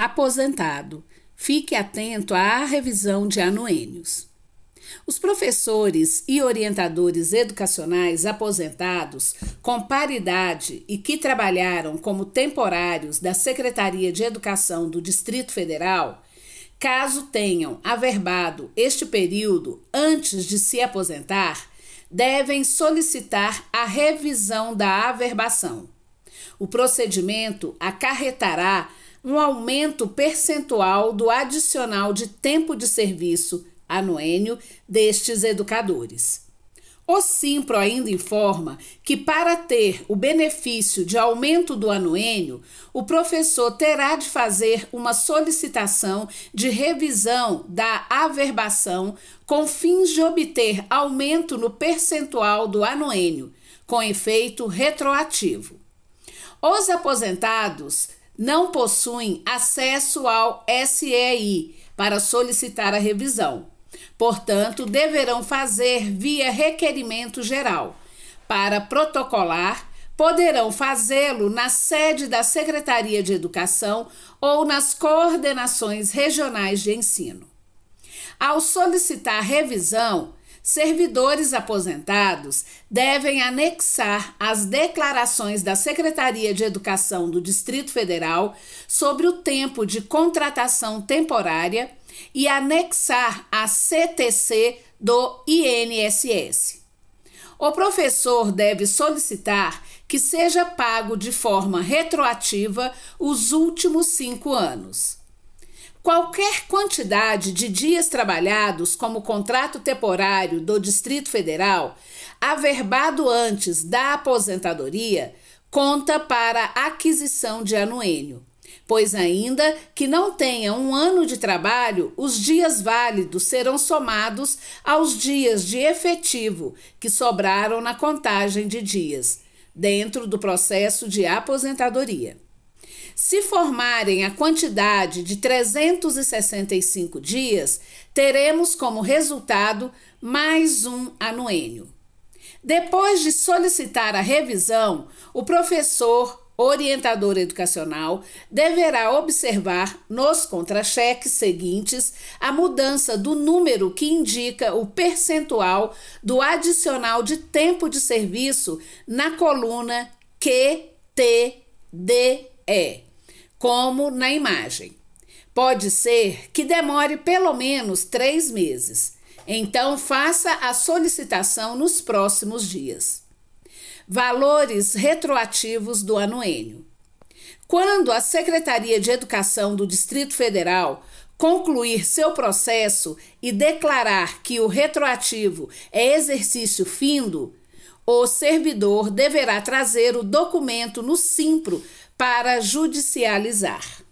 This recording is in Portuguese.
Aposentado. Fique atento à revisão de anuênios. Os professores e orientadores educacionais aposentados com paridade e que trabalharam como temporários da Secretaria de Educação do Distrito Federal, caso tenham averbado este período antes de se aposentar, devem solicitar a revisão da averbação. O procedimento acarretará um aumento percentual do adicional de tempo de serviço anuênio destes educadores. O Simpro ainda informa que, para ter o benefício de aumento do anuênio, o professor terá de fazer uma solicitação de revisão da averbação com fins de obter aumento no percentual do anuênio, com efeito retroativo. Os aposentados não possuem acesso ao SEI para solicitar a revisão. Portanto, deverão fazer via requerimento geral. Para protocolar, poderão fazê-lo na sede da Secretaria de Educação ou nas coordenações regionais de ensino. Ao solicitar revisão, servidores aposentados devem anexar as declarações da Secretaria de Educação do Distrito Federal sobre o tempo de contratação temporária e anexar a CTC do INSS. O professor deve solicitar que seja pago de forma retroativa os últimos cinco anos. Qualquer quantidade de dias trabalhados como contrato temporário do Distrito Federal, averbado antes da aposentadoria, conta para aquisição de anuênio, pois ainda que não tenha um ano de trabalho, os dias válidos serão somados aos dias de efetivo que sobraram na contagem de dias, dentro do processo de aposentadoria. Se formarem a quantidade de 365 dias, teremos como resultado mais um anuênio. Depois de solicitar a revisão, o professor orientador educacional deverá observar nos contra-cheques seguintes a mudança do número que indica o percentual do adicional de tempo de serviço na coluna QTDE como na imagem. Pode ser que demore pelo menos três meses, então faça a solicitação nos próximos dias. Valores retroativos do anuênio. Quando a Secretaria de Educação do Distrito Federal concluir seu processo e declarar que o retroativo é exercício findo, o servidor deverá trazer o documento no Simpro para judicializar.